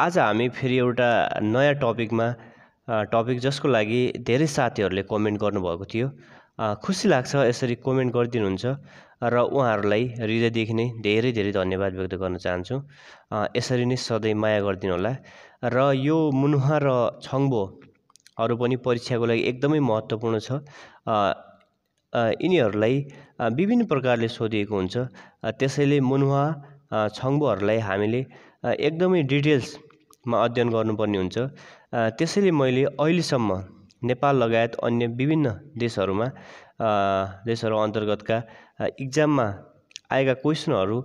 आज हामी फेरि एउटा नयाँ टपिकमा टपिक जसको लागि धेरै साथीहरूले कमेन्ट गर्नुभएको थियो खुसी लाग्छ यसरी कमेन्ट गरिदिनुहुन्छ र उहाँहरूलाई हृदयदेखि नै धेरै धेरै धन्यवाद व्यक्त गर्न चाहन्छु यसरी नै सधैँ माया गरिदिनु होला र यो मुनुहा र छङ्बोहरू पनि परीक्षाको लागि एकदमै महत्त्वपूर्ण छ यिनीहरूलाई विभिन्न प्रकारले सोधिएको हुन्छ त्यसैले मुनुहा छङ्बोहरूलाई हामीले एकदमै डिटेल्स मा अध्ययन गर्नुपर्ने हुन्छ त्यसैले मैले अहिलेसम्म नेपाल लगायत अन्य विभिन्न देशहरूमा देशहरू अन्तर्गतका इक्जाममा आएका क्वेसनहरू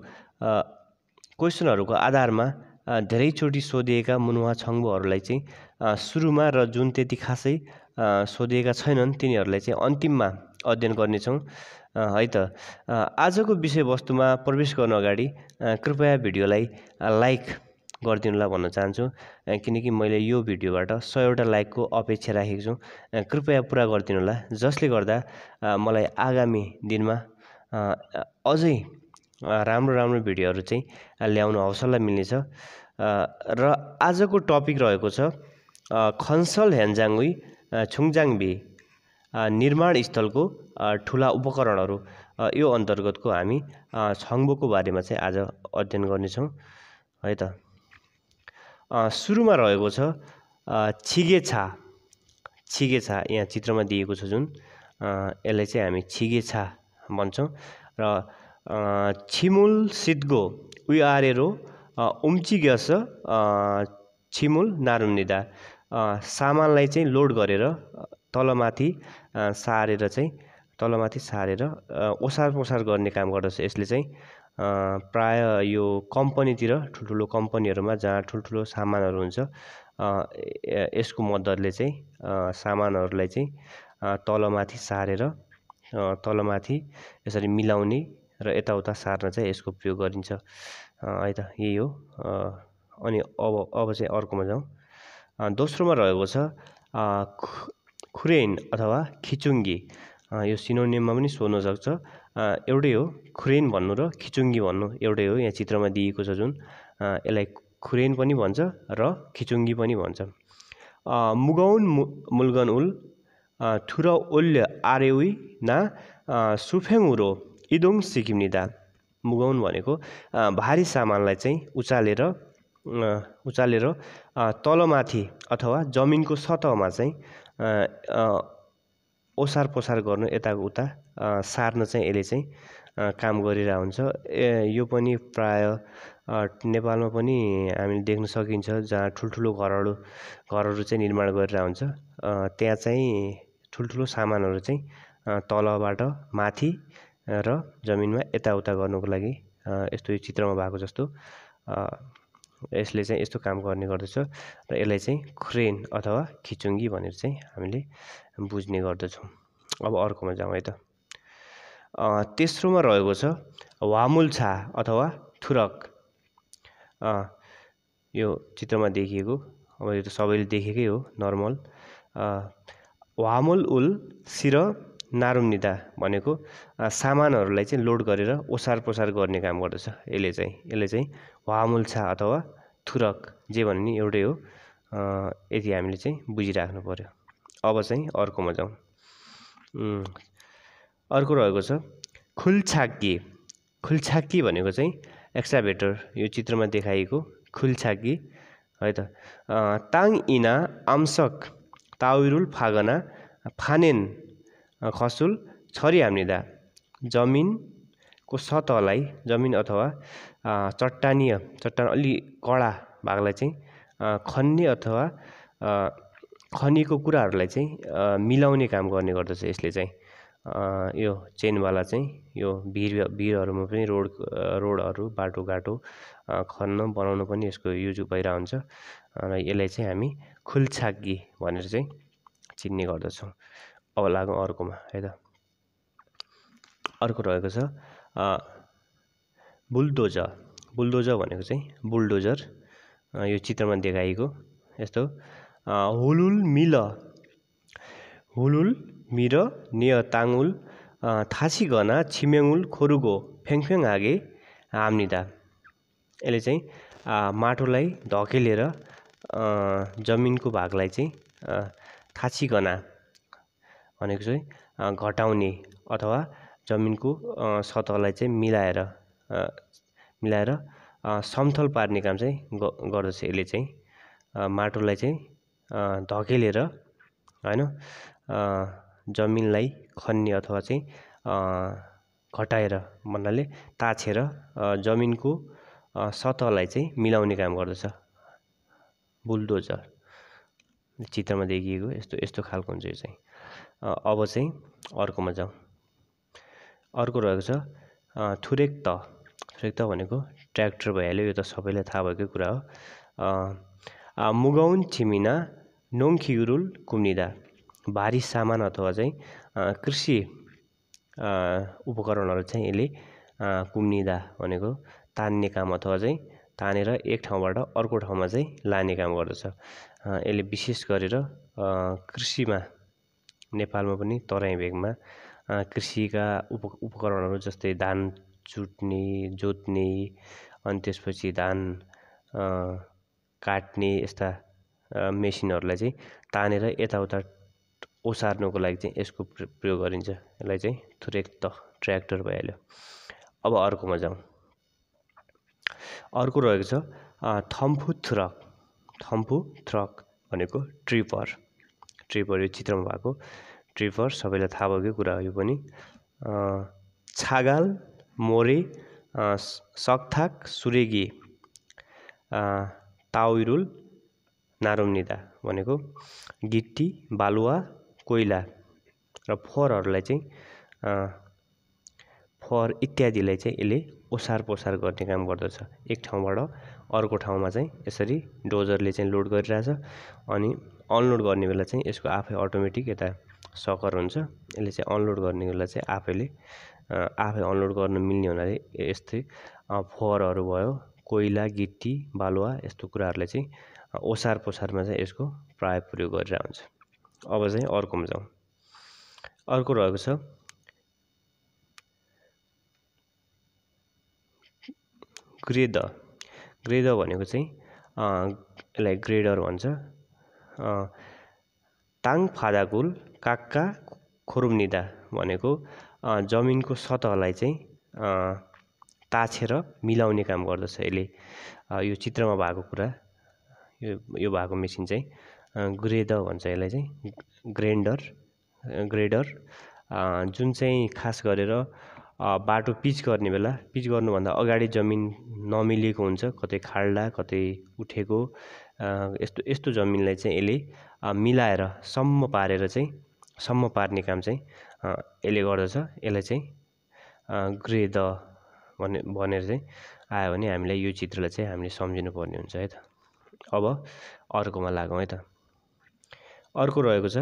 क्वेसनहरूको आधारमा धेरैचोटि सोधिएका मुनुवा छङ्गुहरूलाई चाहिँ सुरुमा र जुन त्यति खासै सोधिएका छैनन् तिनीहरूलाई चाहिँ अन्तिममा अध्ययन गर्नेछौँ है त आजको विषयवस्तुमा प्रवेश गर्नु अगाडि कृपया भिडियोलाई लाइक गरिदिनुलाई भन्न चाहन्छु किनकि मैले यो भिडियोबाट सयवटा लाइकको अपेक्षा राखेको छु कृपया पुरा होला जसले गर्दा मलाई आगामी दिनमा अझै राम्रो राम्रो भिडियोहरू चाहिँ ल्याउनु हौसला मिल्नेछ र आजको टपिक रहेको छ खन्सल ह्यान्जाङ्गुई छुङजाङबी निर्माण स्थलको ठुला उपकरणहरू यो अन्तर्गतको हामी छङ्बोको बारेमा चाहिँ आज अध्ययन गर्नेछौँ है त सुरुमा रहेको छ छिगेछा छिगेछा यहाँ चित्रमा दिएको छ जुन यसलाई चाहिँ हामी छिगेछा भन्छौँ र छिमुल सिद्गो उआरेरो उम्चिगस छिमुल नारुनिदा सामानलाई चाहिँ लोड गरेर तलमाथि सारेर चाहिँ तलमाथि सारेर ओसार पोसार गर्ने काम गर्दछ यसले चाहिँ प्राय यो कम्पनीतिर ठुल्ठुलो कम्पनीहरूमा जहाँ ठुल्ठुलो सामानहरू हुन्छ यसको मद्दतले चाहिँ सामानहरूलाई चाहिँ तलमाथि सारेर तलमाथि यसरी मिलाउने र यताउता सार्न चाहिँ यसको प्रयोग गरिन्छ है त यही हो अनि अब अब चाहिँ अर्कोमा जाउँ दोस्रोमा रहेको छ खुरेन अथवा खिचुङ्गी यो सिनोनियममा पनि सोध्न सक्छ एउटै हो खुरेन भन्नु र खिचुङ्गी भन्नु एउटै हो यहाँ चित्रमा दिएको छ जुन यसलाई खुरेन पनि भन्छ र खिचुङ्गी पनि भन्छ मुगौन मु मुल्गन उल थुर ओल्य आरेउई ना सुफेङ उरो इदोङ सिक्किम निदा मुगौन भनेको भारी सामानलाई चाहिँ उचालेर उचालेर तलमाथि अथवा जमिनको सतहमा चाहिँ ओसार पोसार गर्नु यता उता सार्न चाहिँ यसले चाहिँ काम गरिरहेको हुन्छ यो पनि प्राय नेपालमा पनि हामीले देख्न सकिन्छ जहाँ ठुल्ठुलो घरहरू घरहरू चाहिँ निर्माण गरेर हुन्छ त्यहाँ चाहिँ ठुल्ठुलो सामानहरू चाहिँ तलबाट माथि र जमिनमा यताउता गर्नुको लागि यस्तो यो चित्रमा भएको जस्तो यसले चाहिँ यस्तो काम गर्ने गर्दछ र यसलाई चाहिँ क्रेन अथवा खिचुङ्गी भनेर चाहिँ हामीले बुझ्ने गर्दछौँ अब अर्कोमा जाउँ है त तेस्रोमा रहेको छ वामुल्छा अथवा थुरक यो चित्रमा देखिएको अब यो त सबैले देखेकै हो नर्मल वामुल उल सिर निदा भनेको सामानहरूलाई चाहिँ लोड गरेर ओसार पोसार गर्ने काम गर्दछ यसले चाहिँ यसले चाहिँ वामुल्छा अथवा थुरक जे भन्ने एउटै हो यति हामीले चाहिँ बुझिराख्नु पऱ्यो अब चाहिँ अर्कोमा जाउँ अर्को रहेको छ खुल्छाकी खुल्छाकी भनेको चाहिँ एक्साभेटर यो चित्रमा देखाइएको खुल्छाकी है त ताङ इना आम्सक ताविरुल फागना फानेन खसुल छरिहाम्निँदा जमिनको सतहलाई जमिन अथवा चट्टानीय चट्टान अलि कडा भागलाई चाहिँ खन्ने अथवा खनिएको कुराहरूलाई चाहिँ मिलाउने काम गर्ने गर्दछ यसले चाहिँ यो चेनवाला चाहिँ यो भिर भिरहरूमा पनि रोड रोडहरू बाटोघाटो खन्न बनाउन पनि यसको युज भइरहेको हुन्छ र यसलाई चाहिँ हामी खुल्छागी भनेर चाहिँ चिन्ने गर्दछौँ अब लागौँ अर्कोमा है त अर्को रहेको छ बुलडोजर बुलडोजर भनेको चाहिँ बुलडोजर यो चित्रमा देखाइएको यस्तो हुलुल मिल हुलुल मिर निय ताङुल थासी गना छिमेङुल खोरुगो फ्याङफ्याङ हागे हाम्निदा यसले चाहिँ माटोलाई धकेलेर जमिनको भागलाई चाहिँ थासी गना भनेको चाहिँ घटाउने अथवा जमिनको सतहलाई चाहिँ मिलाएर मिलाएर समथल पार्ने काम चाहिँ गर्दछ यसले चाहिँ माटोलाई चाहिँ धकेलेर होइन जमिनलाई खन्ने अथवा चाहिँ घटाएर भन्नाले ताछेर जमिनको सतहलाई चाहिँ मिलाउने काम गर्दछ बुलडोजर चित्रमा देखिएको यस्तो यस्तो खालको हुन्छ यो चाहिँ अब चाहिँ अर्कोमा जाउँ अर्को रहेको छ थुरेक त थुरेक त भनेको ट्र्याक्टर भइहाल्यो यो त सबैलाई थाहा भएकै कुरा हो मुगौन छिमिना नोङखियुरुल कुम्निदा भारी सामान अथवा चाहिँ कृषि उपकरणहरू चाहिँ यसले कुम्निदा भनेको तान्ने काम अथवा चाहिँ तानेर एक ठाउँबाट अर्को ठाउँमा चाहिँ लाने काम गर्दछ यसले विशेष गरेर कृषिमा नेपालमा पनि तराई भेगमा कृषिका उप उपकरणहरू जस्तै धान चुट्ने जोत्ने अनि त्यसपछि धान काट्ने यस्ता मेसिनहरूलाई चाहिँ तानेर यताउता ओसार्नुको लागि चाहिँ यसको प्रयोग गरिन्छ यसलाई चाहिँ थुरेक त ट्र्याक्टर भइहाल्यो अब अर्कोमा जाउँ अर्को रहेको छ थम्फु थ्रक थम्फु थ्रक भनेको ट्रिपर ट्रिपर यो चित्रमा भएको ट्रिपर सबैलाई थाहा भएकै कुरा हो यो पनि छागाल मोरे सकथाक सुरेगी ताउरुल नारुमनिदा भनेको गिट्टी बालुवा कोइला र फोहोरहरूलाई चाहिँ फर इत्यादिलाई चाहिँ यसले ओसार पोसार गर्ने काम गर्दछ एक ठाउँबाट अर्को ठाउँमा चाहिँ यसरी डोजरले चाहिँ लोड गरिरहेछ अनि अनलोड गर्ने बेला चाहिँ यसको आफै अटोमेटिक यता सकर हुन्छ यसले चाहिँ अनलोड गर्ने बेला चाहिँ आफैले आफै अनलोड गर्न मिल्ने हुनाले यस्तै फोहोरहरू भयो कोइला गिट्टी बालुवा यस्तो कुराहरूलाई चाहिँ ओसार पोसारमा चाहिँ यसको प्राय प्रयोग गरिरहेको हुन्छ अब चाहिँ अर्कोमा जाउँ अर्को रहेको छ ग्रेद ग्रेद भनेको चाहिँ यसलाई ग्रेडर भन्छ ताङ फादाकुल काक्का खोरुम्निदा भनेको जमिनको सतहलाई चाहिँ ताछेर मिलाउने काम गर्दछ यसले यो चित्रमा भएको कुरा यो यो भएको मेसिन चाहिँ ग्रेद भन्छ यसलाई चाहिँ ग्रेन्डर ग्रेडर जुन चाहिँ खास गरेर बाटो पिच गर्ने बेला पिच गर्नुभन्दा अगाडि जमिन नमिलेको हुन्छ कतै खाल्डा कतै उठेको यस्तो यस्तो जमिनलाई चाहिँ यसले मिलाएर सम्म पारेर चाहिँ सम्म पार्ने काम चाहिँ यसले गर्दछ यसलाई चाहिँ द भने भनेर चाहिँ आयो भने हामीलाई यो चित्रलाई चाहिँ हामीले सम्झिनु पर्ने हुन्छ है त अब अर्कोमा लागौँ है त अर्को रहेको छ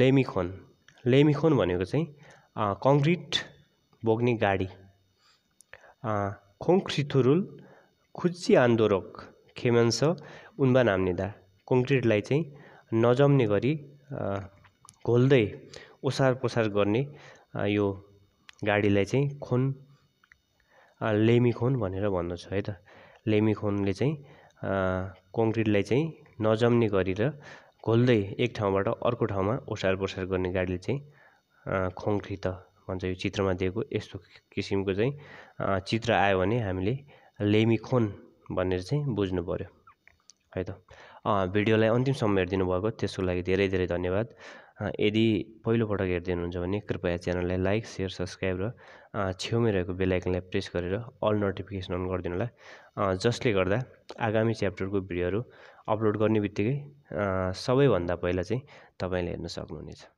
लेमिखोन लेमिखोन भनेको चाहिँ कङ्क्रिट बोक्ने गाडी खोङखिथुरुल खुच्ची आन्दोरक खेमन्स उन्बा नाम्निदा कङ्क्रिटलाई चाहिँ नजम्ने गरी घोल्दै ओसार पोसार गर्ने यो गाडीलाई चाहिँ खोन लेमीखोन भनेर भन्दछ है त लेमीखोनले चाहिँ कङ्क्रिटलाई चाहिँ नजम्ने गरेर घोल्दै एक ठाउँबाट अर्को ठाउँमा ओसार पोसार गर्ने गाडीले चाहिँ खोङ्खित भन्छ यो चित्रमा दिएको यस्तो किसिमको चाहिँ चित्र आयो भने हामीले लेमिखोन भनेर चाहिँ बुझ्नु पऱ्यो है त भिडियोलाई अन्तिमसम्म हेरिदिनु भएको त्यसको लागि धेरै धेरै धन्यवाद यदि पहिलोपटक हेरिदिनु हुन्छ भने कृपया च्यानललाई लाइक सेयर सब्सक्राइब र छेउमै रहेको बेलायकनलाई प्रेस गरेर अल नोटिफिकेसन अन गरिदिनु होला जसले गर्दा आगामी च्याप्टरको भिडियोहरू अपलोड गर्ने बित्तिकै सबैभन्दा पहिला चाहिँ तपाईँले हेर्न सक्नुहुनेछ